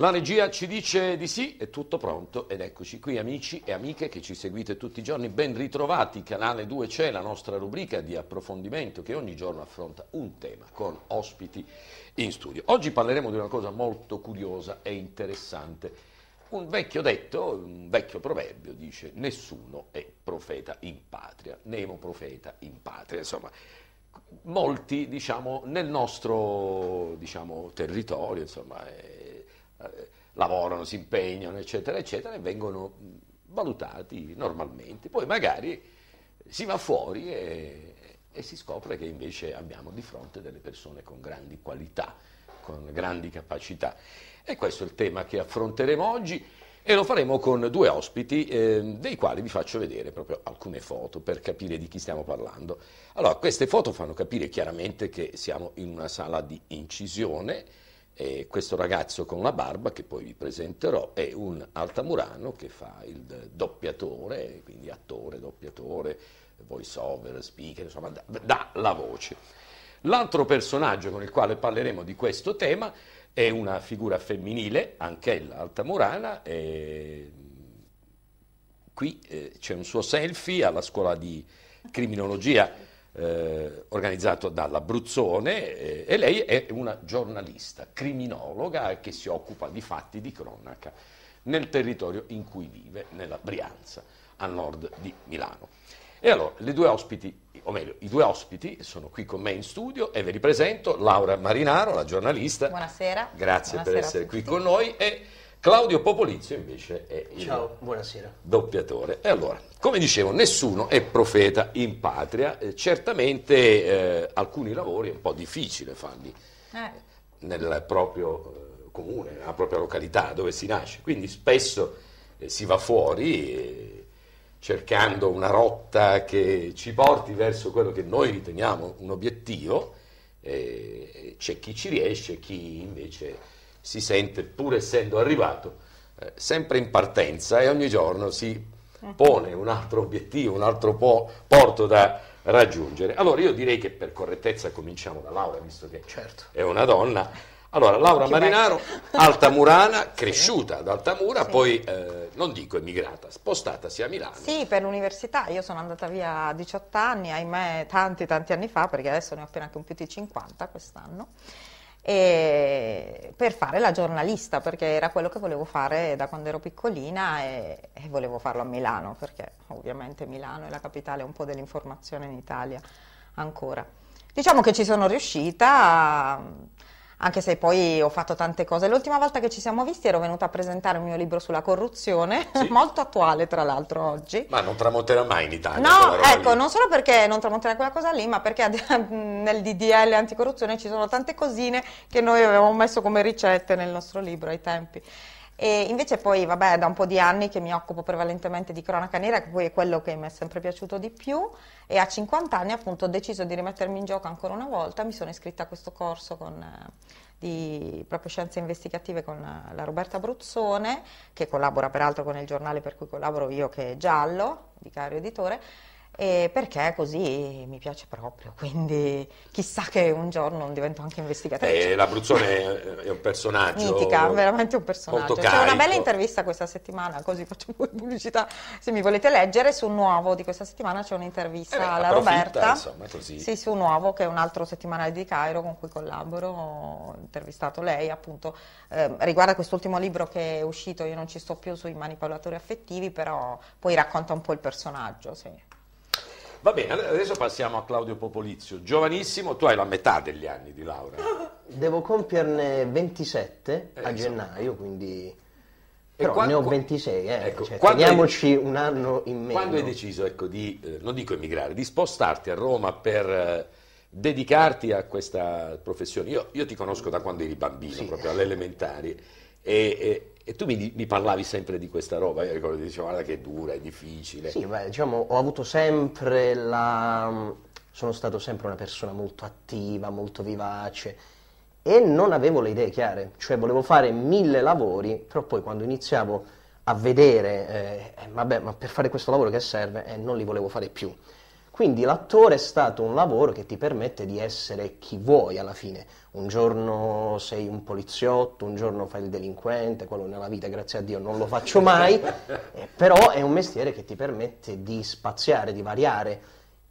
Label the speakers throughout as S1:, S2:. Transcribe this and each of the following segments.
S1: La regia ci dice di sì, è tutto pronto ed eccoci qui amici e amiche che ci seguite tutti i giorni, ben ritrovati, canale 2 c'è la nostra rubrica di approfondimento che ogni giorno affronta un tema con ospiti in studio. Oggi parleremo di una cosa molto curiosa e interessante. Un vecchio detto, un vecchio proverbio dice nessuno è profeta in patria, nemo profeta in patria, insomma molti diciamo nel nostro diciamo, territorio insomma... È eh, lavorano, si impegnano, eccetera, eccetera, e vengono valutati normalmente. Poi magari si va fuori e, e si scopre che invece abbiamo di fronte delle persone con grandi qualità, con grandi capacità. E questo è il tema che affronteremo oggi e lo faremo con due ospiti eh, dei quali vi faccio vedere proprio alcune foto per capire di chi stiamo parlando. Allora, queste foto fanno capire chiaramente che siamo in una sala di incisione e questo ragazzo con la barba, che poi vi presenterò, è un altamurano che fa il doppiatore, quindi attore, doppiatore, voice over, speaker, insomma, dà la voce. L'altro personaggio con il quale parleremo di questo tema è una figura femminile, anch'ella altamurana, e qui eh, c'è un suo selfie alla scuola di criminologia eh, organizzato dall'Abruzzone eh, e lei è una giornalista, criminologa che si occupa di fatti di cronaca nel territorio in cui vive, nella Brianza, a nord di Milano. E allora, le due ospiti, o meglio, i due ospiti sono qui con me in studio e ve li presento, Laura Marinaro, la giornalista.
S2: Buonasera.
S1: Grazie Buonasera per essere qui con noi e Claudio Popolizio invece è il Ciao, buonasera. doppiatore. E allora, come dicevo, nessuno è profeta in patria, eh, certamente eh, alcuni lavori è un po' difficile farli eh. nel proprio eh, comune, nella propria località dove si nasce, quindi spesso eh, si va fuori eh, cercando una rotta che ci porti verso quello che noi riteniamo un obiettivo, c'è chi ci riesce, chi invece si sente, pur essendo arrivato, eh, sempre in partenza e ogni giorno si eh. pone un altro obiettivo, un altro po- porto da raggiungere. Allora io direi che per correttezza cominciamo da Laura, visto che certo. è una donna. Allora, Laura che Marinaro, bello. altamurana, cresciuta ad Altamura, sì. poi eh, non dico emigrata, spostatasi a Milano.
S2: Sì, per l'università, io sono andata via a 18 anni, ahimè tanti tanti anni fa, perché adesso ne ho appena compiuti 50 quest'anno per fare la giornalista, perché era quello che volevo fare da quando ero piccolina e, e volevo farlo a Milano, perché ovviamente Milano è la capitale un po' dell'informazione in Italia ancora. Diciamo che ci sono riuscita. A, anche se poi ho fatto tante cose. L'ultima volta che ci siamo visti ero venuta a presentare il mio libro sulla corruzione, sì. molto attuale tra l'altro oggi. Ma non
S1: tramonterà mai in Italia. No, ecco, lì. non
S2: solo perché non tramonterà quella cosa lì, ma perché nel DDL anticorruzione ci sono tante cosine che noi avevamo messo come ricette nel nostro libro ai tempi. E invece poi, vabbè, da un po' di anni che mi occupo prevalentemente di cronaca nera, che poi è quello che mi è sempre piaciuto di più, e a 50 anni appunto ho deciso di rimettermi in gioco ancora una volta, mi sono iscritta a questo corso con, eh, di proprio scienze investigative con eh, la Roberta Bruzzone, che collabora peraltro con il giornale per cui collaboro io, che è Giallo, di caro editore, e perché così mi piace proprio, quindi chissà che un giorno divento anche investigatrice. Eh, L'Abruzzone
S1: è un personaggio. Mitica, veramente
S2: un personaggio. C'è carico. una bella intervista questa settimana, così faccio pure pubblicità, se mi volete leggere, su Nuovo di questa settimana c'è un'intervista eh, alla Roberta. Insomma, così. Sì, su Nuovo, che è un altro settimanale di Cairo con cui collaboro, ho intervistato lei appunto, eh, riguarda quest'ultimo libro che è uscito, io non ci sto più sui manipolatori affettivi, però poi racconta un po' il personaggio, sì.
S1: Va bene, adesso passiamo a Claudio Popolizio, giovanissimo, tu hai la metà degli anni di laurea.
S3: Devo compierne 27 eh, a gennaio,
S1: quindi... Però quando, ne ho
S3: 26, eh. Ecco, cioè, teniamoci
S1: hai, un anno in meno. Quando hai deciso, ecco, di, eh, non dico emigrare, di spostarti a Roma per... Eh, dedicarti a questa professione. Io, io, ti conosco da quando eri bambino, sì. proprio all'elementare, e, e, e tu mi, mi, parlavi sempre di questa roba, io ricordo, dicevo, guarda che è dura, è difficile. Sì,
S3: beh, diciamo, ho avuto sempre la... sono stato sempre una persona molto attiva, molto vivace e non avevo le idee chiare, cioè volevo fare mille lavori, però poi quando iniziavo a vedere, eh, eh vabbè, ma per fare questo lavoro che serve, eh, non li volevo fare più. Quindi l'attore è stato un lavoro che ti permette di essere chi vuoi alla fine. Un giorno sei un poliziotto, un giorno fai il delinquente, quello nella vita grazie a Dio non lo faccio mai, eh, però è un mestiere che ti permette di spaziare, di variare.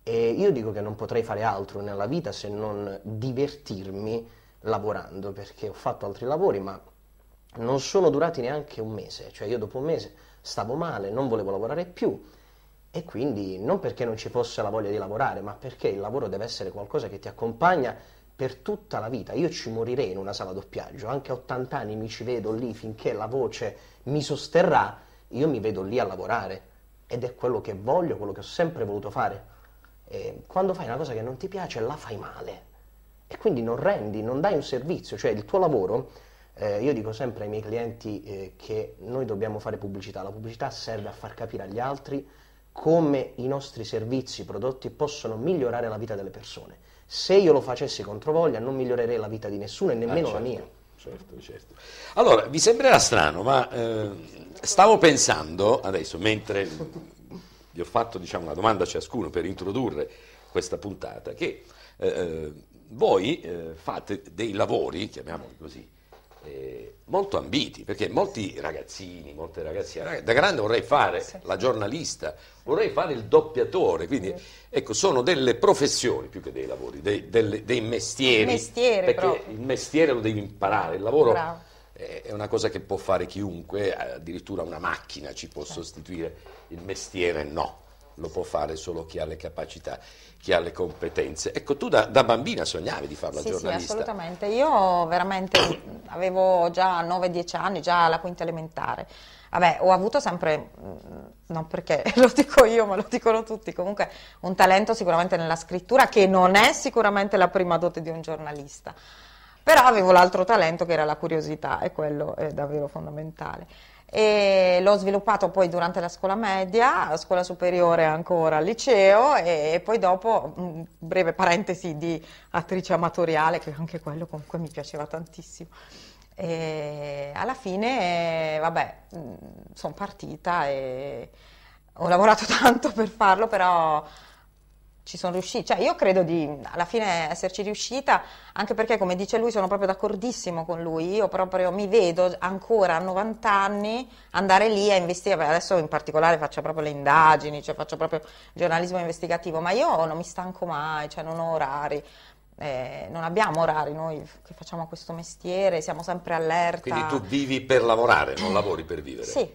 S3: E io dico che non potrei fare altro nella vita se non divertirmi lavorando, perché ho fatto altri lavori, ma non sono durati neanche un mese. Cioè io dopo un mese stavo male, non volevo lavorare più e quindi non perché non ci fosse la voglia di lavorare, ma perché il lavoro deve essere qualcosa che ti accompagna per tutta la vita. Io ci morirei in una sala doppiaggio, anche a 80 anni mi ci vedo lì finché la voce mi sosterrà, io mi vedo lì a lavorare ed è quello che voglio, quello che ho sempre voluto fare. E quando fai una cosa che non ti piace, la fai male e quindi non rendi, non dai un servizio, cioè il tuo lavoro, eh, io dico sempre ai miei clienti eh, che noi dobbiamo fare pubblicità, la pubblicità serve a far capire agli altri come i nostri servizi, prodotti possono migliorare la vita delle persone. Se io lo facessi contro voglia non migliorerei la vita di nessuno e ah, nemmeno ah, certo, la mia.
S1: Certo, certo. Allora, vi sembrerà strano, ma eh, stavo pensando adesso, mentre vi ho fatto diciamo, una domanda a ciascuno per introdurre questa puntata, che eh, eh voi eh, fate dei lavori, chiamiamoli così, eh, molto ambiti, perché molti ragazzini, molte ragazzine, da grande vorrei fare la giornalista, vorrei fare il doppiatore, quindi ecco, sono delle professioni più che dei lavori, dei, dei, dei mestieri, mestiere perché proprio. il mestiere lo devi imparare, il lavoro Bravo. è una cosa che può fare chiunque, addirittura una macchina ci può sì. sostituire, il mestiere no lo può fare solo chi ha le capacità, chi ha le competenze. Ecco, tu da, da bambina sognavi di farla sì, giornalista. Sì,
S2: assolutamente. Io veramente avevo già 9-10 anni, già la quinta elementare. Vabbè, ho avuto sempre, mm, non perché lo dico io, ma lo dicono tutti, comunque un talento sicuramente nella scrittura, che non è sicuramente la prima dote di un giornalista. Però avevo l'altro talento che era la curiosità e quello è davvero fondamentale e l'ho sviluppato poi durante la scuola media, scuola superiore ancora liceo e poi dopo, mh, mm, breve parentesi di attrice amatoriale, che anche quello comunque mi piaceva tantissimo. E alla fine, vabbè, mm, sono partita e ho lavorato tanto per farlo, però ci sono riuscita, cioè io credo di alla fine esserci riuscita, anche perché come dice lui sono proprio d'accordissimo con lui, io proprio mi vedo ancora a 90 anni andare lì a investire, adesso in particolare faccio proprio le indagini, cioè faccio proprio giornalismo investigativo, ma io non mi stanco mai, cioè non ho orari, eh, non abbiamo orari noi che facciamo questo mestiere, siamo sempre allerta. Quindi tu
S1: vivi per lavorare, non lavori per vivere. Sì.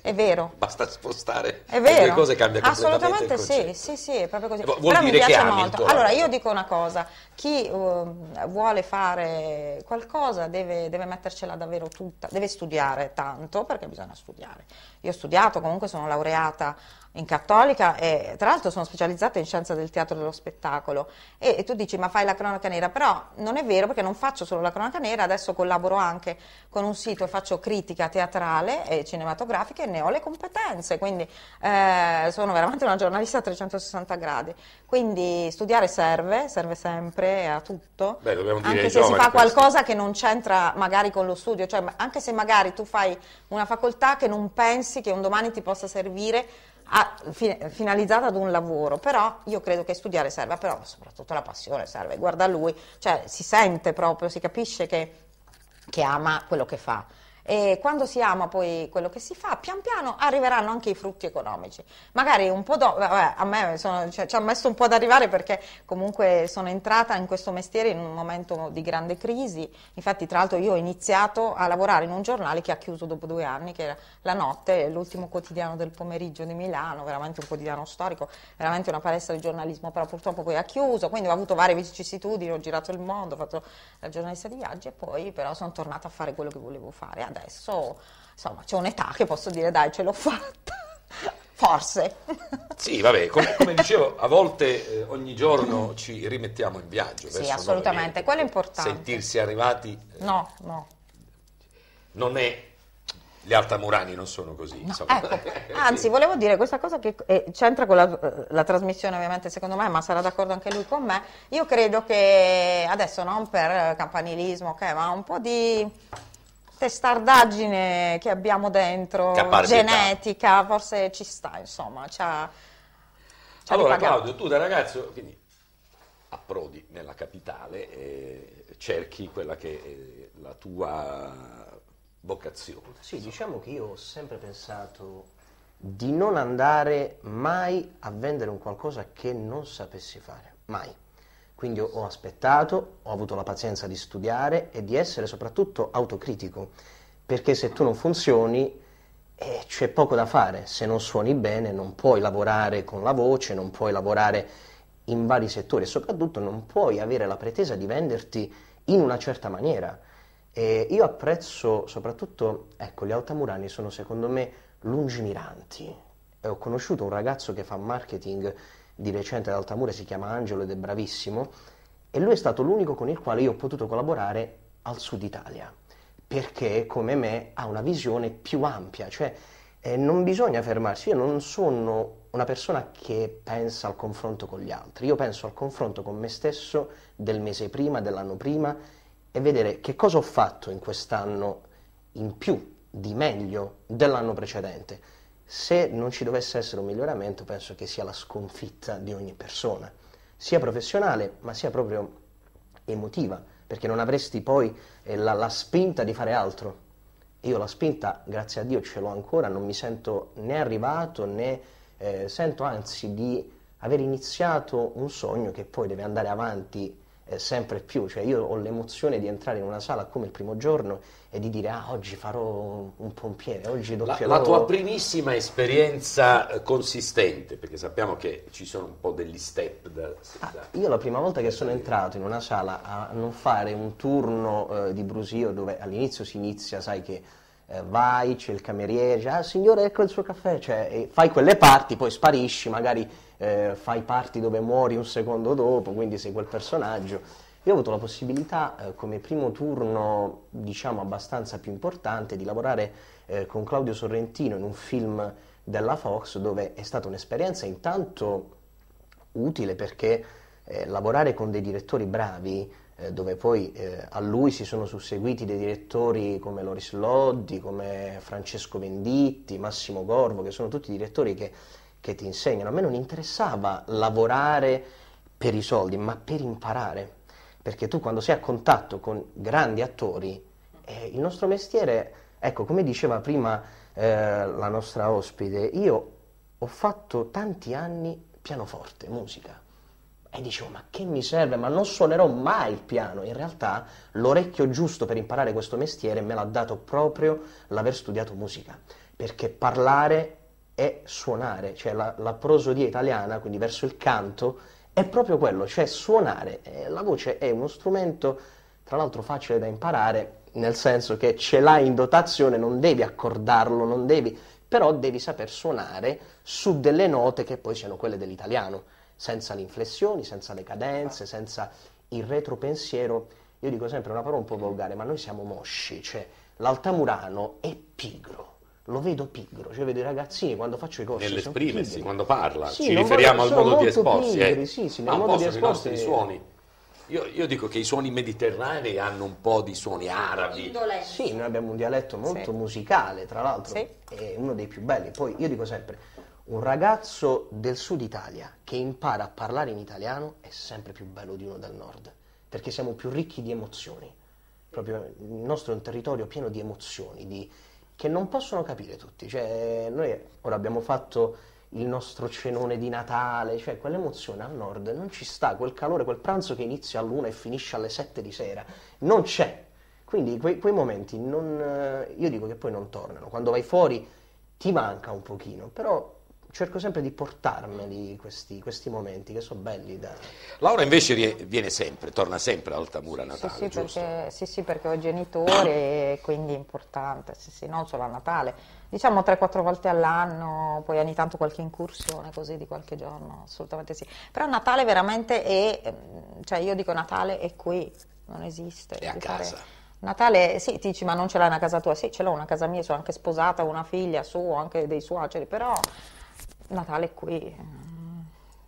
S1: È vero. Basta spostare è vero. le due cose cambia Assolutamente sì, sì,
S2: sì, è proprio così. vuol Però mi piace molto. Allora, io dico una cosa, chi uh, vuole fare qualcosa deve, deve, mettercela davvero tutta, deve studiare tanto, perché bisogna studiare. Io ho studiato, comunque sono laureata in cattolica e tra l'altro sono specializzata in scienza del teatro e dello spettacolo e, e, tu dici ma fai la cronaca nera però non è vero perché non faccio solo la cronaca nera adesso collaboro anche con un sito e faccio critica teatrale e cinematografica e ne ho le competenze quindi eh, sono veramente una giornalista a 360 gradi quindi studiare serve serve sempre a tutto Beh, dobbiamo dire anche se si fa qualcosa che non c'entra magari con lo studio cioè anche se magari tu fai una facoltà che non pensi che un domani ti possa servire a, fi, finalizzata ad un lavoro, però io credo che studiare serva, però soprattutto la passione serve, guarda lui, cioè si sente proprio, si capisce che, che ama quello che fa. E quando si ama poi quello che si fa, pian piano arriveranno anche i frutti economici. Magari un po' dopo, a me sono, cioè, ci ha messo un po' ad arrivare perché comunque sono entrata in questo mestiere in un momento di grande crisi. Infatti, tra l'altro, io ho iniziato a lavorare in un giornale che ha chiuso dopo due anni, che era La Notte, l'ultimo quotidiano del pomeriggio di Milano, veramente un quotidiano storico, veramente una palestra di giornalismo, però purtroppo poi ha chiuso, quindi ho avuto varie vicissitudini, ho girato il mondo, ho fatto la giornalista di viaggi e poi però sono tornata a fare quello che volevo fare adesso insomma c'è un'età che posso dire dai ce l'ho fatta. Forse.
S1: Sì, vabbè, come, come dicevo, a volte eh, ogni giorno ci rimettiamo in viaggio. Sì, assolutamente,
S2: quello è importante.
S1: Sentirsi arrivati.
S2: Eh, no, no.
S1: Non è gli altamurani non sono così. No, ecco.
S2: Anzi, volevo dire questa cosa che eh, c'entra con la, eh, la, trasmissione, ovviamente, secondo me, ma sarà d'accordo anche lui con me. Io credo che adesso non per campanilismo, okay, ma un po' di testardaggine che abbiamo dentro, Caparbità. genetica, forse ci sta, insomma. C'ha, c'ha allora Claudio, tu da ragazzo,
S1: quindi approdi nella capitale e cerchi quella che è la tua vocazione.
S3: Sì, insomma. diciamo che io ho sempre pensato di non andare mai a vendere un qualcosa che non sapessi fare, mai. Quindi ho aspettato, ho avuto la pazienza di studiare e di essere soprattutto autocritico, perché se tu non funzioni eh, c'è poco da fare, se non suoni bene non puoi lavorare con la voce, non puoi lavorare in vari settori e soprattutto non puoi avere la pretesa di venderti in una certa maniera. E io apprezzo soprattutto, ecco, gli altamurani sono secondo me lungimiranti. E ho conosciuto un ragazzo che fa marketing di recente ad Altamura si chiama Angelo ed è bravissimo, e lui è stato l'unico con il quale io ho potuto collaborare al Sud Italia, perché come me ha una visione più ampia, cioè eh, non bisogna fermarsi, io non sono una persona che pensa al confronto con gli altri, io penso al confronto con me stesso del mese prima, dell'anno prima e vedere che cosa ho fatto in quest'anno in più, di meglio dell'anno precedente se non ci dovesse essere un miglioramento, penso che sia la sconfitta di ogni persona, sia professionale, ma sia proprio emotiva, perché non avresti poi eh, la, la spinta di fare altro. Io la spinta, grazie a Dio, ce l'ho ancora, non mi sento né arrivato né eh, sento anzi di aver iniziato un sogno che poi deve andare avanti eh, sempre più, cioè io ho l'emozione di entrare in una sala come il primo giorno e di dire ah oggi farò un pompiere, oggi doppierò... La, la tua
S1: primissima esperienza eh, consistente, perché sappiamo che ci sono un po' degli step da... Ah,
S3: io la prima volta che sono entrato in una sala a non fare un turno eh, di brusio dove all'inizio si inizia, sai che eh, vai, c'è il cameriere, dice, ah signore ecco il suo caffè, cioè, fai quelle parti, poi sparisci, magari eh, fai parti dove muori un secondo dopo, quindi sei quel personaggio. Io ho avuto la possibilità, eh, come primo turno, diciamo abbastanza più importante, di lavorare eh, con Claudio Sorrentino in un film della Fox, dove è stata un'esperienza intanto utile perché eh, lavorare con dei direttori bravi eh, dove poi eh, a lui si sono susseguiti dei direttori come Loris Loddi, come Francesco Venditti, Massimo Gorvo, che sono tutti direttori che che ti insegnano. A me non interessava lavorare per i soldi, ma per imparare. Perché tu quando sei a contatto con grandi attori, eh, il nostro mestiere, ecco, come diceva prima eh, la nostra ospite, io ho fatto tanti anni pianoforte, musica. E dicevo, ma che mi serve? Ma non suonerò mai il piano. In realtà l'orecchio giusto per imparare questo mestiere me l'ha dato proprio l'aver studiato musica, perché parlare è suonare, cioè la, la prosodia italiana, quindi verso il canto, è proprio quello, cioè suonare. Eh, la voce è uno strumento, tra l'altro facile da imparare, nel senso che ce l'hai in dotazione, non devi accordarlo, non devi, però devi saper suonare su delle note che poi siano quelle dell'italiano, senza le inflessioni, senza le cadenze, senza il retropensiero. Io dico sempre una parola un po' volgare, ma noi siamo mosci, cioè l'altamurano è pigro lo vedo pigro, cioè vedo i ragazzini quando faccio i corsi. Nell'esprimersi, quando parla, sì, ci riferiamo voglio, al modo di esporsi. Eh. Pigri, eh. sì, sì, nel modo di esporsi. I suoni.
S1: Io, io, dico che i suoni mediterranei hanno un po' di suoni arabi. Indolente.
S3: Sì, noi abbiamo un dialetto molto sì. musicale, tra l'altro, sì. è uno dei più belli. Poi io dico sempre, un ragazzo del sud Italia che impara a parlare in italiano è sempre più bello di uno del nord, perché siamo più ricchi di emozioni. Proprio il nostro è un territorio pieno di emozioni, di, che non possono capire tutti. Cioè, noi ora abbiamo fatto il nostro cenone di Natale, cioè quell'emozione al nord non ci sta, quel calore, quel pranzo che inizia all'una e finisce alle 7 di sera, non c'è. Quindi quei, quei momenti non, eh, io dico che poi non tornano. Quando vai fuori ti manca un pochino, però cerco sempre di portarmeli
S1: questi, questi, momenti che sono belli. Da... Laura invece viene sempre, torna sempre a Altamura a Natale, sì, sì,
S2: perché, sì, sì, perché ho genitori e quindi è importante, sì, sì, non solo a Natale, diciamo 3-4 volte all'anno, poi ogni tanto qualche incursione così di qualche giorno, assolutamente sì. Però Natale veramente è, ehm, cioè io dico Natale è qui, non esiste. È a casa. Fare... Natale, sì, ti dici ma non ce l'hai una casa tua? Sì, ce l'ho una casa mia, sono anche sposata, ho una figlia su, anche dei suoceri, però Natale qui, eh,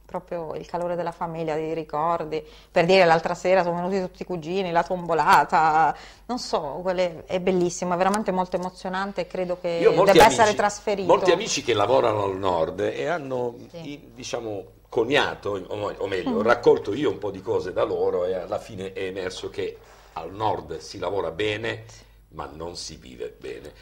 S2: proprio il calore della famiglia, dei ricordi. Per dire, l'altra sera sono venuti tutti i cugini, la tombolata, non so, quelle, è bellissimo, è veramente molto emozionante e credo che debba amici, essere trasferito. Molti amici
S1: che lavorano al nord e hanno, sì. i, diciamo, coniato, o meglio, mm. raccolto io un po' di cose da loro e alla fine è emerso che al nord si lavora bene, sì ma non si vive bene.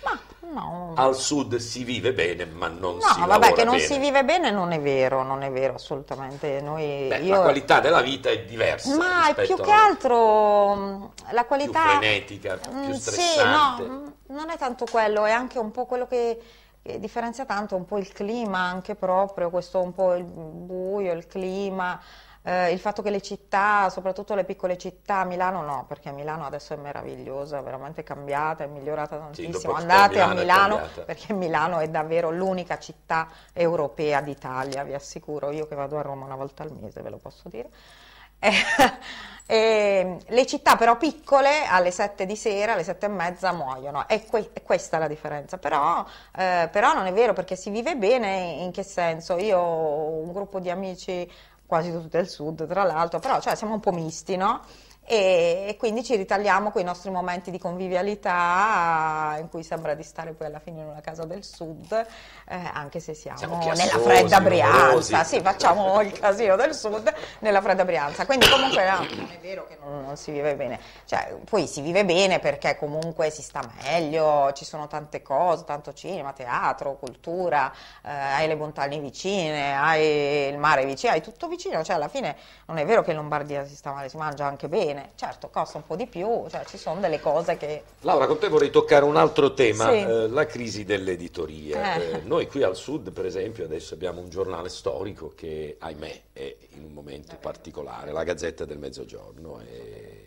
S2: No. Al
S1: sud si vive bene, ma non no, si vive bene. No, vabbè, che non bene. si
S2: vive bene non è vero, non è vero assolutamente. Noi, Beh, io... La qualità
S1: della vita è diversa. Ma è più che
S2: altro la qualità... Più frenetica, mm, più stressante. Sì, no, mm, non è tanto quello, è anche un po' quello che differenzia tanto un po' il clima anche proprio, questo un po' il buio, il clima, eh, il fatto che le città, soprattutto le piccole città, Milano no, perché Milano adesso è meravigliosa, è veramente cambiata, è migliorata tantissimo. Sì, Andate a Milano, a Milano perché Milano è davvero l'unica città europea d'Italia, vi assicuro, io che vado a Roma una volta al mese, ve lo posso dire. e, eh, ehm, le città però piccole alle 7 di sera, alle 7 e mezza muoiono, è, que- è questa la differenza, però, eh, però, non è vero perché si vive bene in che senso? Io ho un gruppo di amici quasi tutti del sud, tra l'altro, però cioè, siamo un po' misti, no? e, quindi ci ritagliamo quei nostri momenti di convivialità in cui sembra di stare poi alla fine in una casa del sud, eh, anche se siamo, siamo nella fredda Brianza, sì, facciamo il casino del sud nella fredda Brianza, quindi comunque no, ah, non è vero che non, non, si vive bene, cioè, poi si vive bene perché comunque si sta meglio, ci sono tante cose, tanto cinema, teatro, cultura, eh, hai le montagne vicine, hai il mare vicino, hai tutto vicino, cioè alla fine non è vero che in Lombardia si sta male, si mangia anche bene bene, certo costa un po' di più, cioè ci sono delle cose che...
S1: Laura, con te vorrei toccare un altro tema, sì. eh, la crisi dell'editoria. Eh. Eh, noi qui al sud, per esempio, adesso abbiamo un giornale storico che, ahimè, è in un momento particolare, la Gazzetta del Mezzogiorno. È...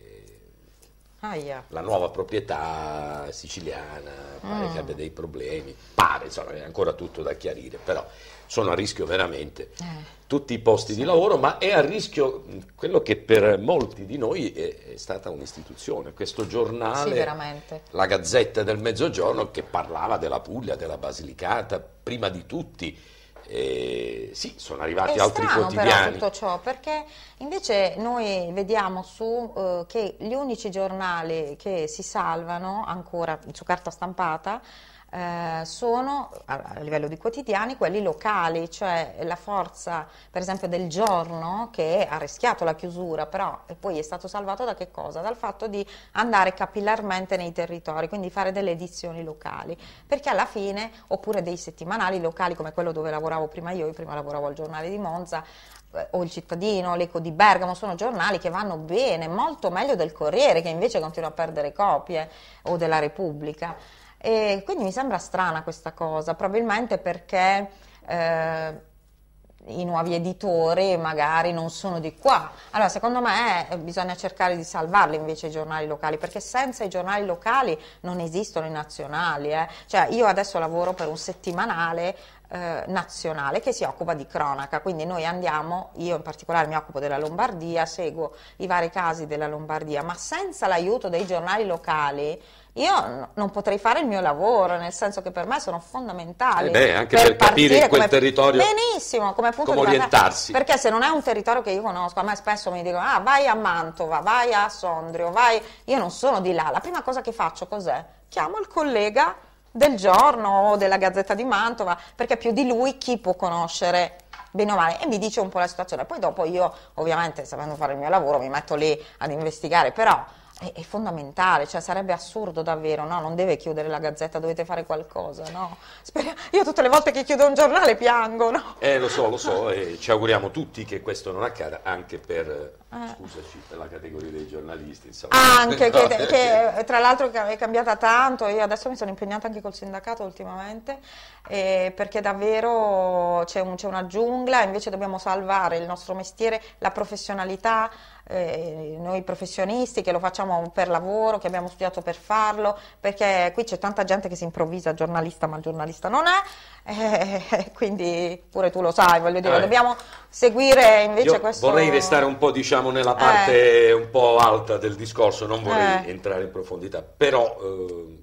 S1: La nuova proprietà siciliana pare mm. che abbia dei problemi, pare, insomma, è ancora tutto da chiarire, però sono a rischio veramente. Eh tutti i posti di lavoro, ma è a rischio mm, quello che per molti di noi è, è stata un'istituzione, questo giornale, sì, la Gazzetta del Mezzogiorno che parlava della Puglia, della Basilicata, prima di tutti. Eh, sì, sono arrivati è altri strano, quotidiani. Però, tutto
S2: ciò, perché invece noi vediamo su, eh, che gli unici giornali che si salvano ancora su carta stampata eh, sono a, livello di quotidiani quelli locali, cioè la forza per esempio del giorno che ha rischiato la chiusura, però poi è stato salvato da che cosa? Dal fatto di andare capillarmente nei territori, quindi fare delle edizioni locali, perché alla fine, oppure dei settimanali locali come quello dove lavoravo prima io, io prima lavoravo al giornale di Monza, eh, o il cittadino, l'eco di Bergamo, sono giornali che vanno bene, molto meglio del Corriere che invece continua a perdere copie o della Repubblica. E quindi mi sembra strana questa cosa, probabilmente perché eh, i nuovi editori magari non sono di qua. Allora, secondo me eh, bisogna cercare di salvarli invece i giornali locali, perché senza i giornali locali non esistono i nazionali. Eh. Cioè, io adesso lavoro per un settimanale eh, nazionale che si occupa di cronaca, quindi noi andiamo, io in particolare mi occupo della Lombardia, seguo i vari casi della Lombardia, ma senza l'aiuto dei giornali locali io non potrei fare il mio lavoro, nel senso che per me sono fondamentali. Eh beh, anche per, per capire in quel come, territorio. Benissimo, come punto come orientarsi. perché se non è un territorio che io conosco, a me spesso mi dicono ah, vai a Mantova, vai a Sondrio, vai. Io non sono di là. La prima cosa che faccio cos'è? Chiamo il collega del giorno o della Gazzetta di Mantova, perché più di lui chi può conoscere bene o male e mi dice un po' la situazione. Poi dopo io ovviamente sapendo fare il mio lavoro mi metto lì ad investigare, però è, è fondamentale, cioè sarebbe assurdo davvero, no? Non deve chiudere la gazzetta, dovete fare qualcosa, no? Speri- io tutte le volte che chiudo un giornale piango, no?
S1: Eh, lo so, lo so, e ci auguriamo tutti che questo non accada, anche per eh. scusaci, per la categoria dei giornalisti,
S2: insomma. Anche, no, che, che, tra l'altro è cambiata tanto, io adesso mi sono impegnata anche col sindacato ultimamente, eh, perché davvero c'è, un, c'è, una giungla, invece dobbiamo salvare il nostro mestiere, la professionalità, eh, noi professionisti che lo facciamo per lavoro, che abbiamo studiato per farlo, perché qui c'è tanta gente che si improvvisa giornalista ma il giornalista non è, eh, quindi pure tu lo sai, voglio dire, eh. dobbiamo seguire invece Io questo... Vorrei restare
S1: un po' diciamo nella parte eh. un po' alta del discorso, non vorrei eh. entrare in profondità, però eh,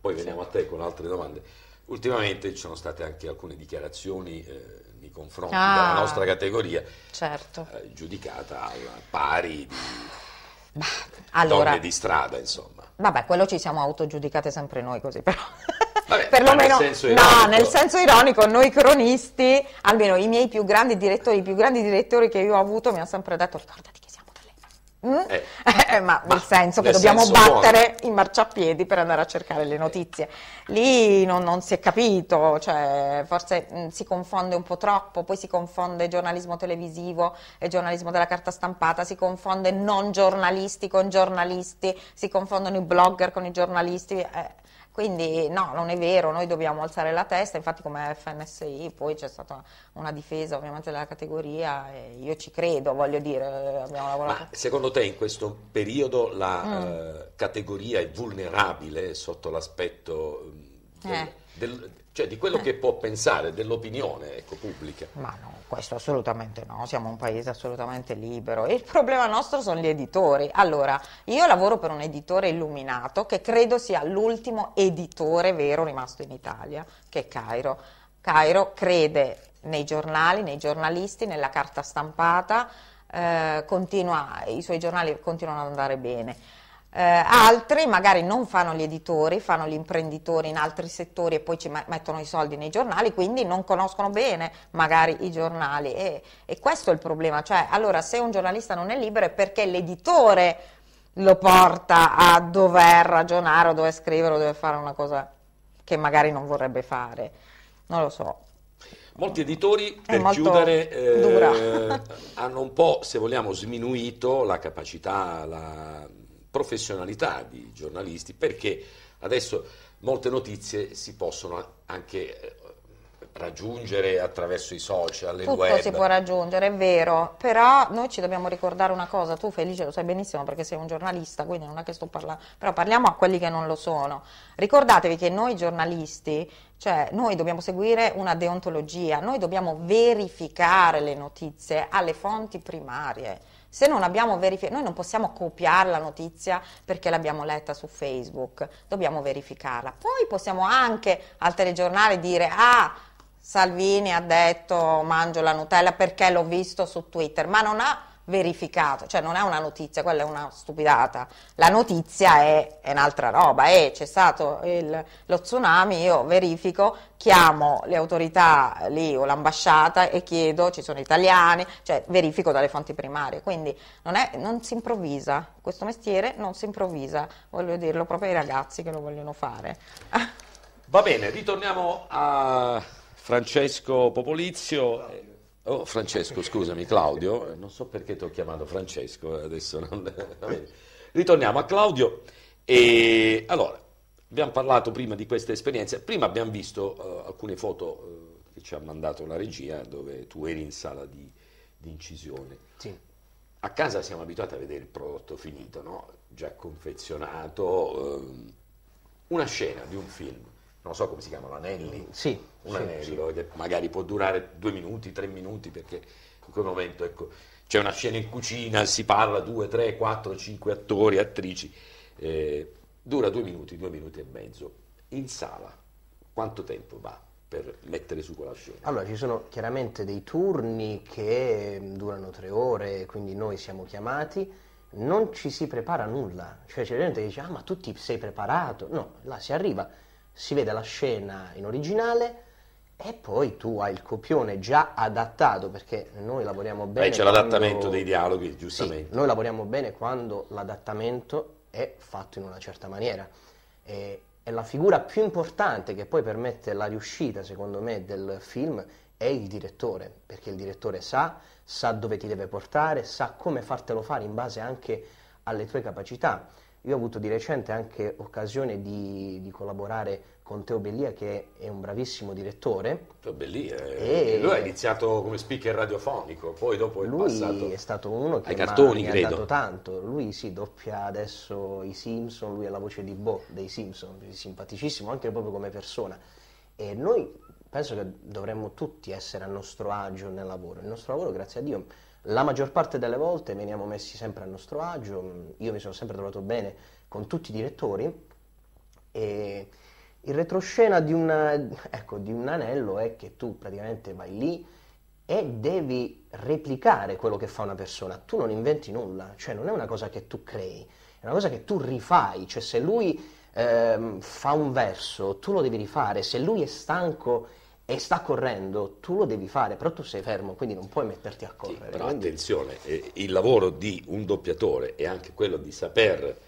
S1: poi veniamo sì. a te con altre domande. Ultimamente ci sono state anche alcune dichiarazioni confronti ah, della nostra categoria,
S2: certo. eh,
S1: giudicata al pari di
S2: bah, allora, donne di
S1: strada, insomma.
S2: Vabbè, quello ci siamo autogiudicate sempre noi così, però. Vabbè, perlomeno nel no, nel senso ironico, noi cronisti, almeno i miei più grandi direttori, i più grandi direttori che io ho avuto mi hanno sempre detto ricordati Mm? Eh, eh, ma, ma, nel senso che nel dobbiamo senso battere buono. in marciapiedi per andare a cercare le notizie. Lì non, non si è capito, cioè, forse mh, mm, si confonde un po' troppo, poi si confonde giornalismo televisivo e giornalismo della carta stampata, si confonde non giornalisti con giornalisti, si confondono i blogger con i giornalisti. Eh, quindi no, non è vero, noi dobbiamo alzare la testa, infatti come FNSI poi c'è stata una difesa ovviamente della categoria e io ci credo, voglio dire, abbiamo lavorato. Ma
S1: secondo te in questo periodo la mm. eh, categoria è vulnerabile sotto l'aspetto mm, del, eh. del cioè di quello eh. che può pensare dell'opinione ecco, pubblica.
S2: Ma no, questo assolutamente no, siamo un paese assolutamente libero il problema nostro sono gli editori. Allora, io lavoro per un editore illuminato che credo sia l'ultimo editore vero rimasto in Italia, che è Cairo. Cairo crede nei giornali, nei giornalisti, nella carta stampata, eh, continua, i suoi giornali continuano ad andare bene eh, altri magari non fanno gli editori, fanno gli imprenditori in altri settori e poi ci mettono i soldi nei giornali, quindi non conoscono bene magari i giornali e, e questo è il problema. Cioè, allora se un giornalista non è libero è perché l'editore lo porta a dover ragionare o dover scrivere o dover fare una cosa che magari non vorrebbe fare. Non lo so.
S1: Molti editori, per chiudere, eh, hanno un po', se vogliamo, sminuito la capacità, la professionalità di giornalisti, perché adesso molte notizie si possono anche eh, raggiungere attraverso i social, il Tutto web. si può
S2: raggiungere, è vero, però noi ci dobbiamo ricordare una cosa, tu Felice lo sai benissimo perché sei un giornalista, quindi non è che sto parlando, però parliamo a quelli che non lo sono. Ricordatevi che noi giornalisti, cioè noi dobbiamo seguire una deontologia, noi dobbiamo verificare le notizie alle fonti primarie se non abbiamo verificato, noi non possiamo copiare la notizia perché l'abbiamo letta su Facebook, dobbiamo verificarla. Poi possiamo anche al telegiornale dire, ah, Salvini ha detto mangio la Nutella perché l'ho visto su Twitter, ma non ha verificato, cioè non è una notizia, quella è una stupidata, la notizia è, è un'altra roba, eh, c'è stato il, lo tsunami, io verifico, chiamo le autorità lì o l'ambasciata e chiedo, ci sono italiani, cioè verifico dalle fonti primarie, quindi non, è, non si improvvisa, questo mestiere non si improvvisa, voglio dirlo proprio ai ragazzi che lo vogliono fare.
S1: Va bene, ritorniamo a Francesco Popolizio. Oh, Francesco, scusami, Claudio, non so perché ti ho chiamato Francesco, eh, adesso non... Ritorniamo a Claudio. E allora, abbiamo parlato prima di questa esperienza, prima abbiamo visto uh, alcune foto uh, che ci ha mandato la regia dove tu eri in sala di, di incisione. Sì. A casa siamo abituati a vedere il prodotto finito, no? già confezionato, um, una scena di un film, non so come si chiama, l'Anelli. Sì un sì, anello, sì. magari può durare due minuti, tre minuti, perché in quel momento ecco, c'è una scena in cucina, si parla due, tre, quattro, cinque attori, attrici, eh, dura due minuti, due minuti e mezzo. In sala quanto tempo va? per mettere su quella scena?
S3: Allora, ci sono chiaramente dei turni che mm, durano tre ore, quindi noi siamo chiamati, non ci si prepara nulla, cioè c'è gente che dice ah ma tu ti sei preparato, no, là si arriva, si vede la scena in originale, e poi tu hai il copione già adattato, perché noi lavoriamo bene... Eh, c'è quando... l'adattamento dei
S1: dialoghi, giustamente. Sì, noi lavoriamo
S3: bene quando l'adattamento è fatto in una certa maniera. E, e la figura più importante che poi permette la riuscita, secondo me, del film è il direttore, perché il direttore sa, sa dove ti deve portare, sa come fartelo fare in base anche alle tue capacità. Io ho avuto di recente anche occasione di, di collaborare con Teo Bellia che è un bravissimo direttore.
S1: Teo Bellia, eh, e lui ha iniziato come speaker radiofonico, poi dopo è lui passato è
S3: stato uno che ai cartoni, mi credo. ha dato tanto, lui si doppia adesso i Simpson, lui è la voce di Bo dei Simpson, simpaticissimo anche proprio come persona e noi penso che dovremmo tutti essere a nostro agio nel lavoro, il nostro lavoro grazie a Dio la maggior parte delle volte veniamo messi sempre a nostro agio, io mi sono sempre trovato bene con tutti i direttori e il retroscena di, una, ecco, di un anello è che tu praticamente vai lì e devi replicare quello che fa una persona. Tu non inventi nulla, cioè non è una cosa che tu crei, è una cosa che tu rifai, cioè se lui ehm, fa un verso, tu lo devi rifare, se lui è stanco e sta correndo, tu lo devi fare, però tu sei fermo, quindi non puoi metterti a correre. Sì, però quindi...
S1: attenzione, eh, il lavoro di un doppiatore è anche quello di saper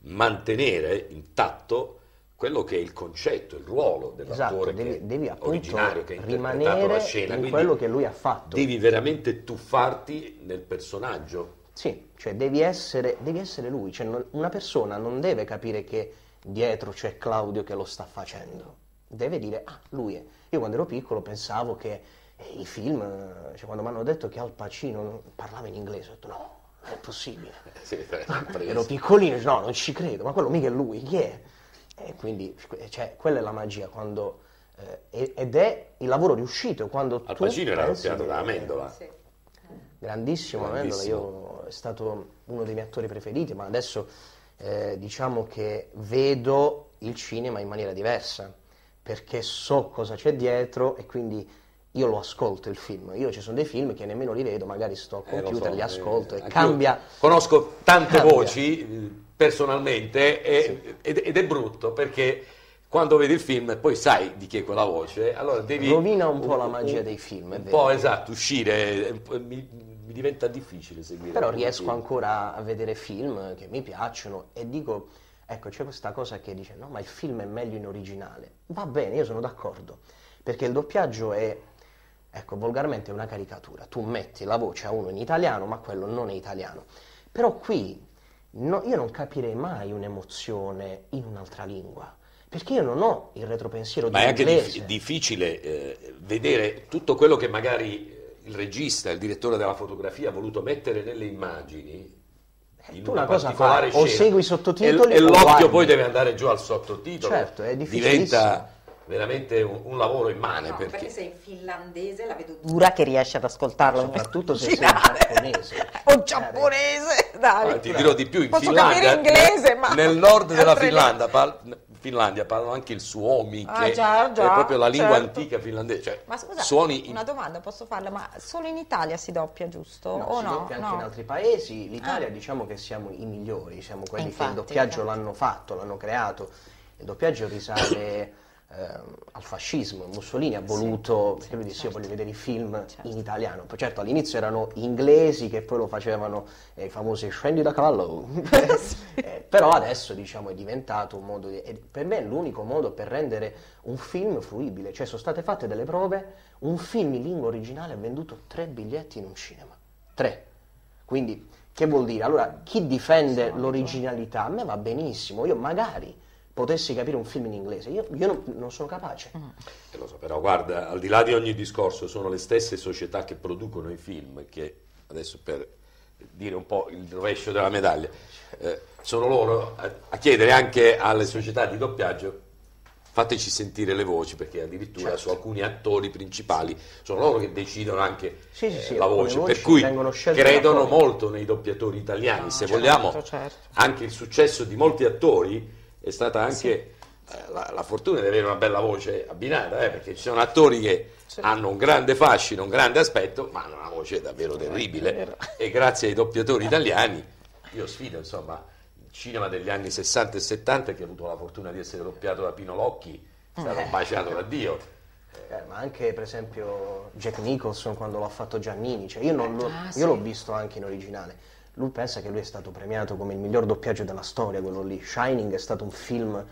S1: mantenere intatto quello che è il concetto, il ruolo dell'attore esatto,
S3: devi, devi originario che
S1: ha la scena. In quello che lui ha fatto. Devi veramente tuffarti nel personaggio.
S3: Sì, cioè devi essere, devi essere lui. Cioè non, una persona non deve capire che dietro c'è Claudio che lo sta facendo. Deve dire, ah, lui è. Io quando ero piccolo pensavo che eh, i film, eh, cioè quando mi hanno detto che Al Pacino parlava in inglese, ho detto no, non è possibile.
S1: Sì, ero piccolino,
S3: no, non ci credo, ma quello mica è lui, chi è? E quindi cioè, quella è la magia quando, eh, ed è il lavoro riuscito quando Al Pacino era doppiato da Amendola. Sì. Grandissimo, Grandissimo. Amendola, io, è stato uno dei miei attori preferiti, ma adesso eh, diciamo che vedo il cinema in maniera diversa, perché so cosa c'è dietro e quindi io lo ascolto il film. Io ci sono dei film che nemmeno li vedo, magari sto al eh, computer, eh, so, li eh, ascolto eh, e cambia.
S1: Conosco tante cambia. voci personalmente è, sì. ed, è brutto perché quando vedi il film poi sai di chi è quella voce, allora devi... Rovina un po' la magia un, dei film, Un po' esatto, uscire, mi, mi, diventa difficile seguire. Però riesco film.
S3: ancora a vedere film che mi piacciono e dico, ecco c'è questa cosa che dice, no ma il film è meglio in originale. Va bene, io sono d'accordo, perché il doppiaggio è, ecco, volgarmente una caricatura. Tu metti la voce a uno in italiano, ma quello non è italiano. Però qui no, io non capirei mai un'emozione in un'altra lingua. Perché io non ho il retropensiero di Ma è anche dif-
S1: difficile eh, vedere tutto quello che magari eh, il regista, il direttore della fotografia ha voluto mettere nelle immagini. Eh, tu una, una cosa fai, o segui i sottotitoli e, l- e l'occhio guardi. poi deve andare giù al sottotitolo. Certo, è difficile. Diventa veramente un, un lavoro immane. No, perché...
S2: perché in finlandese la vedo dura che riesci ad ascoltarlo, Soprattutto se sei in
S1: giapponese.
S2: O giapponese, dai. Ma, ti dirò di più, in Posso Finlandia, inglese, ma... nel
S1: nord della Finlandia, pal- Finlandia parlano anche il suomi, ah, che già, già, è proprio la lingua certo. antica finlandese. Cioè, ma
S2: scusa, suoni in... una domanda posso farla, ma solo in Italia si doppia, giusto? No, o si no? doppia anche no. in altri
S3: paesi. L'Italia ah. diciamo che siamo i migliori, siamo quelli infatti, che il doppiaggio infatti. l'hanno fatto, l'hanno creato. Il doppiaggio risale Ehm, al fascismo. Mussolini ha voluto, sì, sì, lui certo. io voglio vedere i film certo. in italiano. Poi certo all'inizio erano inglesi che poi lo facevano eh, i famosi scendi da cavallo, sì. eh, però adesso diciamo è diventato un modo, di, eh, per me è l'unico modo per rendere un film fruibile, cioè sono state fatte delle prove, un film in lingua originale ha venduto tre biglietti in un cinema, tre. Quindi che vuol dire? Allora, chi difende l'originalità? A me va benissimo, io magari potessi capire un film in inglese. Io, io non, non, sono capace. Mm.
S1: Eh, lo so, però guarda, al di là di ogni discorso, sono le stesse società che producono i film, che adesso per dire un po' il rovescio della medaglia, eh, sono loro a, a, chiedere anche alle società di doppiaggio fateci sentire le voci, perché addirittura certo. su alcuni attori principali sono loro che decidono anche sì, sì, eh, sì, la voce, per cui credono molto nei doppiatori italiani, no, se certo, vogliamo certo. anche il successo di molti attori è stata eh, anche sì. Eh, la, la, fortuna di avere una bella voce abbinata, eh, perché ci sono attori che certo. hanno un grande fascino, un grande aspetto, ma hanno una voce davvero terribile. E grazie ai doppiatori italiani, io sfido insomma il cinema degli anni 60 e 70, che ha avuto la fortuna di essere doppiato da Pino Locchi, è eh. stato baciato da Dio.
S3: Eh, ma anche per esempio Jack Nicholson quando l'ha fatto Giannini, cioè, io, l'ho, ah, sì. io l'ho visto anche in originale lui pensa che lui è stato premiato come il miglior doppiaggio della storia, quello lì. Shining è stato un film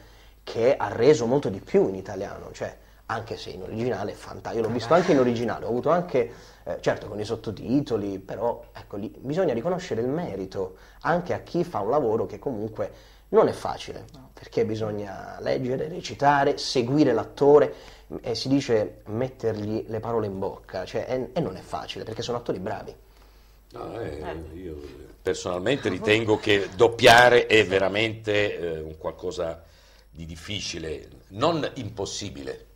S3: che ha reso molto di più in italiano, cioè anche se in originale è fantastico. Io l'ho visto anche in originale, ho avuto anche, eh, certo con i sottotitoli, però ecco, lì, bisogna riconoscere il merito anche a chi fa un lavoro che comunque non è facile, perché bisogna leggere, recitare, seguire l'attore e si dice mettergli le parole in bocca, cioè, e, e non è facile perché sono attori bravi. No, eh, eh.
S1: Io personalmente ritengo che doppiare è veramente eh, un qualcosa di difficile, non impossibile,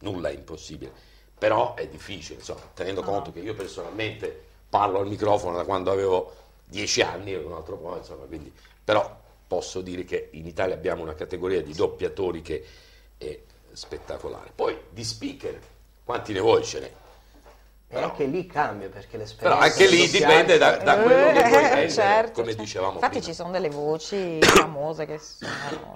S1: nulla è impossibile, però è difficile, insomma, tenendo no. conto che io personalmente parlo al microfono da quando avevo dieci anni e un altro po', insomma, quindi, però posso dire che in Italia abbiamo una categoria di doppiatori che è spettacolare. Poi di speaker, quanti ne vuoi ce n'è?
S3: Però, anche lì cambia perché
S1: l'esperienza. Però anche lì dipende da, da, quello che vuoi eh, vendere, certo, come certo. dicevamo Infatti prima. ci
S2: sono delle voci famose che sono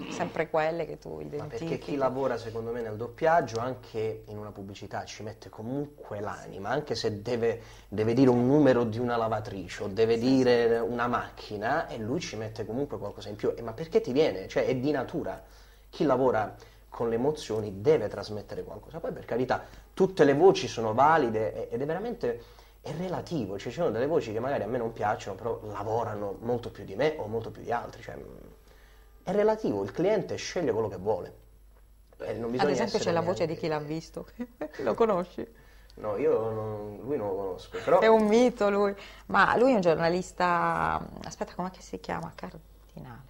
S2: sempre quelle che tu identifichi. Ma perché chi lavora secondo me nel
S3: doppiaggio anche in una pubblicità ci mette comunque l'anima, anche se deve, deve dire un numero di una lavatrice o deve sì, dire sì. una macchina e lui ci mette comunque qualcosa in più. E ma perché ti viene? Cioè è di natura. Chi lavora con le emozioni deve trasmettere qualcosa. Poi per carità tutte le voci sono valide ed è veramente è relativo, cioè ci sono delle voci che magari a me non piacciono, però lavorano molto più di me o molto più di altri, cioè, mm, è relativo, il cliente sceglie quello che vuole. Eh, Ad esempio c'è la voce
S2: di chi l'ha visto, lo conosci?
S3: No, io non, lui non lo conosco. Però... È un
S2: mito lui, ma lui è un giornalista, mm, aspetta com'è che si chiama? Cardinale.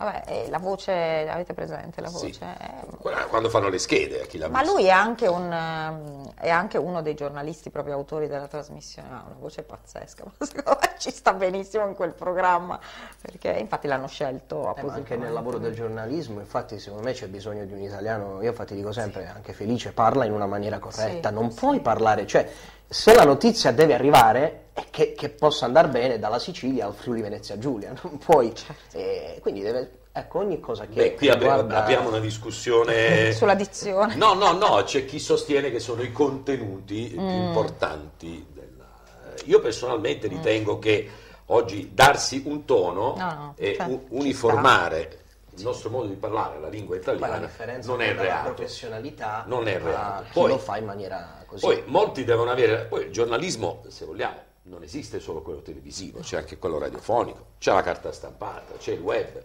S2: Vabbè, eh, la voce, avete presente la voce? Sì. Eh,
S1: Quando fanno le schede, a chi la Ma lui
S2: è anche, un, ehm, è anche, uno dei giornalisti proprio autori della trasmissione, ha una voce pazzesca, ma secondo me ci sta benissimo in quel programma, perché infatti l'hanno scelto appositamente. Eh, anche nel lavoro del
S3: giornalismo, infatti secondo me c'è bisogno di un italiano, io infatti dico sempre, sì. anche Felice parla in una maniera corretta, sì, non puoi parlare, cioè se la notizia deve arrivare è che, che possa andare bene dalla Sicilia al Friuli Venezia Giulia, non puoi. Certo. Eh, quindi deve, Ecco, ogni cosa che. Beh, qui riguarda... abbiamo una
S1: discussione. Sulla
S3: dizione. No,
S1: no, no, c'è chi sostiene che sono i contenuti mm. più importanti. Della... Io personalmente mm. ritengo mm. che oggi darsi un tono no, no, e cioè, uniformare il nostro modo di parlare la lingua italiana la non è reale. La professionalità
S3: non è reale. Poi, lo fa in maniera così. Poi
S1: molti devono avere, poi il giornalismo, se vogliamo, non esiste solo quello televisivo, c'è anche quello radiofonico, c'è la carta stampata, c'è il web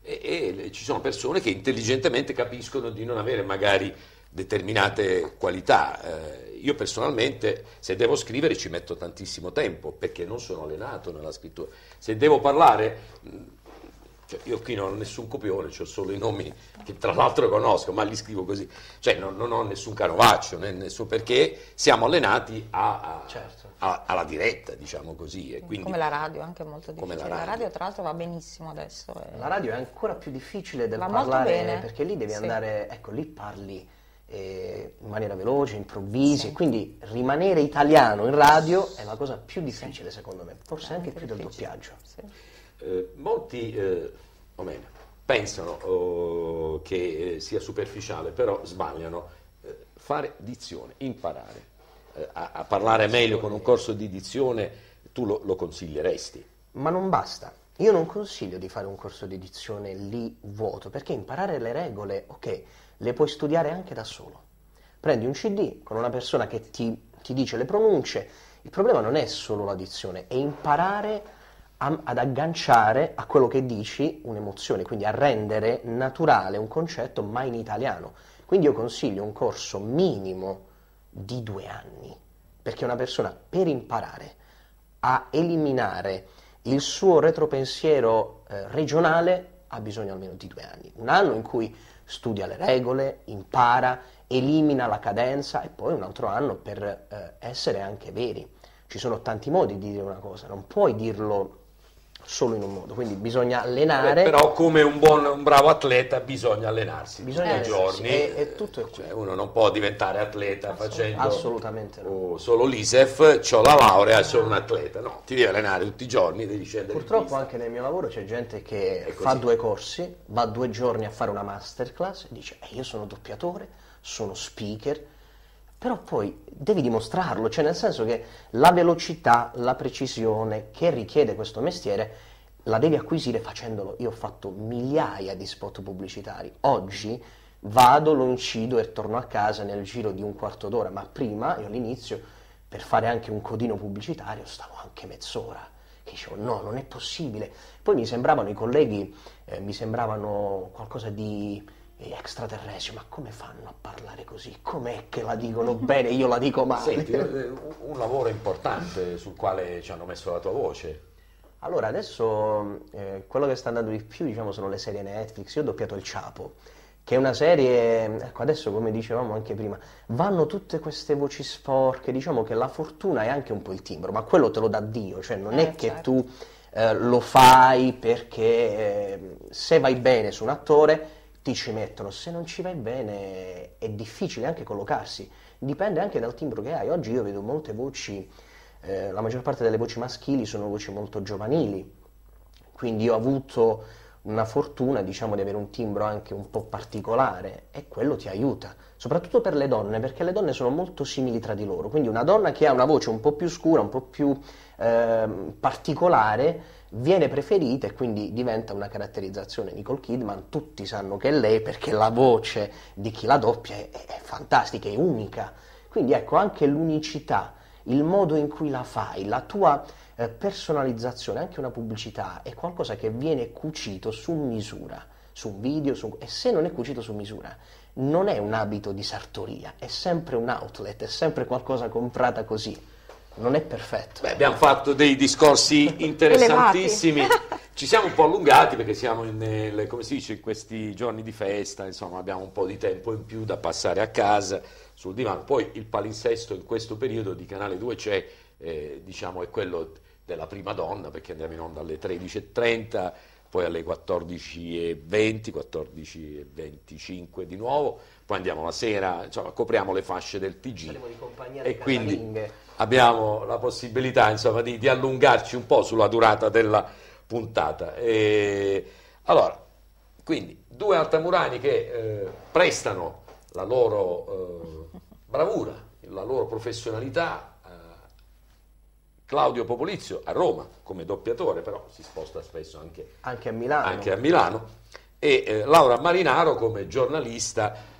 S1: e, e ci sono persone che intelligentemente capiscono di non avere magari determinate qualità. Eh, io personalmente, se devo scrivere, ci metto tantissimo tempo perché non sono allenato nella scrittura. Se devo parlare cioè, io qui non ho nessun copione, ho solo i nomi che tra l'altro conosco, ma li scrivo così. Cioè, non, non ho nessun canovaccio, né, nessun, perché siamo allenati a, a, certo. a, alla diretta, diciamo così. Quindi, come
S2: la radio, anche molto difficile. La radio. la radio. tra l'altro va benissimo adesso. Eh. La radio
S3: è ancora più difficile del va parlare, perché lì devi sì. andare, ecco, lì parli eh, in maniera veloce, improvvisa, sì. quindi rimanere italiano in radio è la cosa più difficile secondo me, forse anche più difficile. del doppiaggio. Sì.
S1: Eh, molti, eh, o meglio, pensano oh, che eh, sia superficiale, però sbagliano. Eh, fare dizione, imparare eh, a, a, parlare meglio con un corso di dizione, tu lo, lo consiglieresti? Ma non basta. Io non consiglio di fare un corso
S3: di dizione lì vuoto, perché imparare le regole, ok, le puoi studiare anche da solo. Prendi un CD con una persona che ti, ti dice le pronunce. Il problema non è solo la dizione, è imparare a, ad agganciare a quello che dici un'emozione, quindi a rendere naturale un concetto ma in italiano. Quindi io consiglio un corso minimo di due anni, perché una persona per imparare a eliminare il suo retropensiero eh, regionale ha bisogno almeno di due anni. Un anno in cui studia le regole, impara, elimina la cadenza e poi un altro anno per eh, essere anche veri. Ci sono tanti modi di dire una cosa, non puoi dirlo solo in un modo, quindi bisogna allenare. Beh, però
S1: come un, buon, un bravo atleta bisogna allenarsi bisogna tutti giorni. E, e tutto cioè, uno non può diventare atleta Assolutamente. facendo Assolutamente no. oh, solo l'ISEF, ho la laurea, sono un atleta. No, ti devi allenare tutti i giorni, devi scendere. Purtroppo anche nel mio lavoro c'è gente che fa due
S3: corsi, va due giorni a fare una masterclass e dice eh, io sono doppiatore, sono speaker, però poi devi dimostrarlo, cioè nel senso che la velocità, la precisione che richiede questo mestiere la devi acquisire facendolo. Io ho fatto migliaia di spot pubblicitari. Oggi vado, lo incido e torno a casa nel giro di un quarto d'ora, ma prima io all'inizio per fare anche un codino pubblicitario stavo anche mezz'ora. Che dicevo no, non è possibile. Poi mi sembravano i colleghi, eh, mi sembravano qualcosa di e extraterrestri, ma come fanno a parlare
S1: così? Com'è che la dicono bene io la dico male? Senti, eh, un lavoro importante sul quale ci hanno messo la tua voce.
S3: Allora, adesso eh, quello che sta andando di più, diciamo, sono le serie Netflix. Io ho doppiato Il Ciapo, che è una serie, ecco, adesso come dicevamo anche prima, vanno tutte queste voci sporche, diciamo che la fortuna è anche un po' il timbro, ma quello te lo dà Dio, cioè non eh, è certo. che tu eh, lo fai perché eh, se vai bene su un attore ti ci mettono, se non ci vai bene è difficile anche collocarsi, dipende anche dal timbro che hai, oggi io vedo molte voci, eh, la maggior parte delle voci maschili sono voci molto giovanili, quindi ho avuto una fortuna diciamo di avere un timbro anche un po' particolare e quello ti aiuta, soprattutto per le donne, perché le donne sono molto simili tra di loro, quindi una donna che ha una voce un po' più scura, un po' più eh, particolare, viene preferita e quindi diventa una caratterizzazione Nicole Kidman, tutti sanno che è lei perché la voce di chi la doppia è, è fantastica, è unica. Quindi ecco anche l'unicità, il modo in cui la fai, la tua eh, personalizzazione, anche una pubblicità, è qualcosa che viene cucito su misura, su video, su... e se non è cucito su misura, non è un abito di
S1: sartoria, è
S3: sempre un outlet, è sempre qualcosa comprata così non è perfetto. Beh,
S1: abbiamo fatto dei discorsi interessantissimi. Ci siamo un po' allungati perché siamo in, nel, come si dice, in questi giorni di festa, insomma abbiamo un po' di tempo in più da passare a casa sul divano. Poi il palinsesto in questo periodo di Canale 2 c'è, eh, diciamo, è quello della prima donna perché andiamo in onda alle 13.30, poi alle 14.20, 14.25 di nuovo, poi andiamo la sera, insomma copriamo le fasce del TG. Saremo di
S3: compagnia e quindi
S1: abbiamo la possibilità insomma, di, di, allungarci un po' sulla durata della puntata. E, allora, quindi due altamurani che eh, prestano la loro eh, bravura, la loro professionalità. Eh, Claudio Popolizio a Roma come doppiatore, però si sposta spesso anche, anche, a, Milano. anche a Milano. E eh, Laura Marinaro come giornalista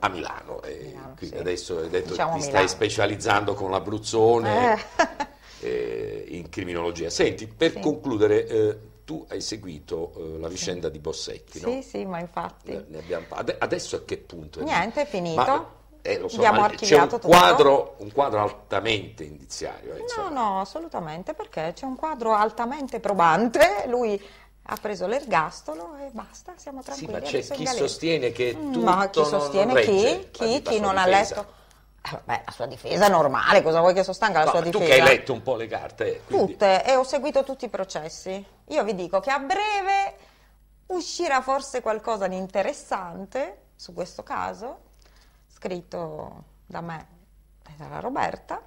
S1: a Milano, e Milano, quindi sì. adesso hai detto diciamo ti stai specializzando con l'Abruzzone eh. eh, in criminologia. Senti, per sì. concludere, eh, tu hai seguito eh, la vicenda sì. di Bossetti, sì, no? Sì,
S2: sì, ma infatti.
S1: Ad adesso a che punto è? Niente,
S2: è finito. Ma,
S1: eh, so, Abbiamo archiviato un quadro, un quadro, altamente indiziario. Eh, no,
S2: no, assolutamente, perché c'è un quadro altamente probante. Lui ha preso l'ergastolo e basta, siamo tranquilli. Sì, ma c'è chi sostiene che mm. tutto Ma chi sostiene non chi, chi, chi non ha letto...
S1: beh, la sua difesa è normale,
S2: cosa vuoi che sostanca la no, sua difesa? Tu che hai letto
S1: un po' le carte. Eh,
S2: quindi. Tutte, e ho seguito tutti i processi. Io vi dico che a breve uscirà forse qualcosa di interessante su questo caso, scritto da me e dalla Roberta,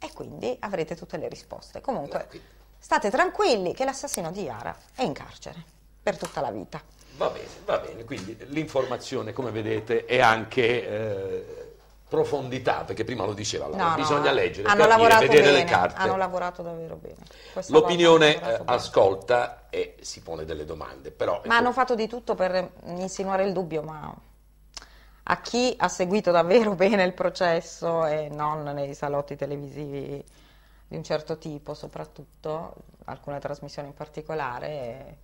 S2: e quindi avrete tutte le risposte. Comunque... State tranquilli che l'assassino di Yara è in carcere per tutta la vita.
S1: Va bene, va bene, quindi l'informazione come vedete è anche eh, profondità, perché prima lo diceva, allora, no, bisogna no, leggere, hanno capire, vedere bene, le carte. Hanno
S2: lavorato davvero bene. L'opinione eh,
S1: ascolta e si pone delle domande. Però, ma ecco. hanno
S2: fatto di tutto per insinuare il dubbio, ma a chi ha seguito davvero bene il processo e non nei salotti televisivi di un certo tipo, soprattutto alcune trasmissioni in particolare,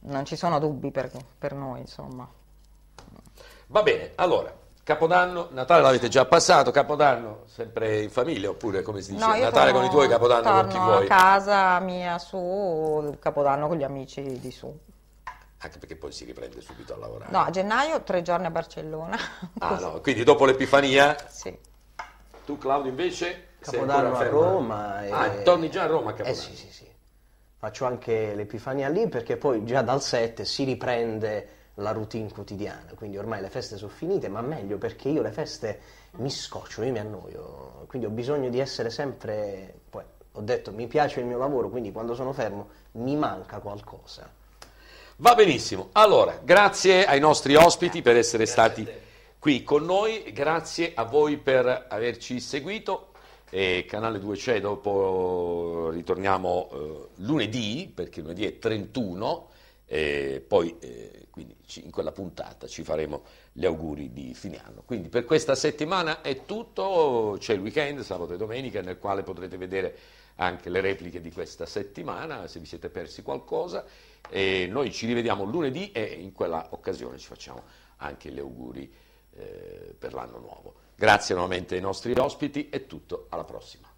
S2: non ci sono dubbi per, per noi, insomma.
S1: Va bene, allora, Capodanno, Natale l'avete già
S2: passato, Capodanno
S1: sempre in famiglia oppure come si dice, no, Natale torno, con i tuoi, Capodanno con chi vuoi? a
S2: casa mia su, Capodanno con gli amici di su.
S1: Anche perché poi si riprende subito a lavorare. No,
S2: a gennaio tre giorni a Barcellona. Ah
S1: no, quindi dopo l'Epifania? Sì. Tu Claudio invece? Capodanno a Roma. E... Ah, torni già a Roma a Capodanno? Eh sì, sì, sì.
S3: Faccio anche l'Epifania lì perché poi già dal 7 si riprende la routine quotidiana, quindi ormai le feste sono finite, ma meglio perché io le feste mi scoccio, io mi annoio, quindi ho bisogno di essere sempre... Poi ho detto mi piace il mio lavoro, quindi quando sono fermo mi manca qualcosa.
S1: Va benissimo, allora grazie ai nostri ospiti per essere grazie stati qui con noi, grazie a voi per averci seguito, e Canale 2C dopo ritorniamo eh, lunedì perché lunedì è 31 e poi eh, quindi in quella puntata ci faremo gli auguri di fine anno. Quindi per questa settimana è tutto, c'è il weekend, sabato e domenica nel quale potrete vedere anche le repliche di questa settimana se vi siete persi qualcosa e noi ci rivediamo lunedì e in quella occasione ci facciamo anche gli auguri eh, per l'anno nuovo. Grazie nuovamente ai nostri ospiti e tutto alla prossima.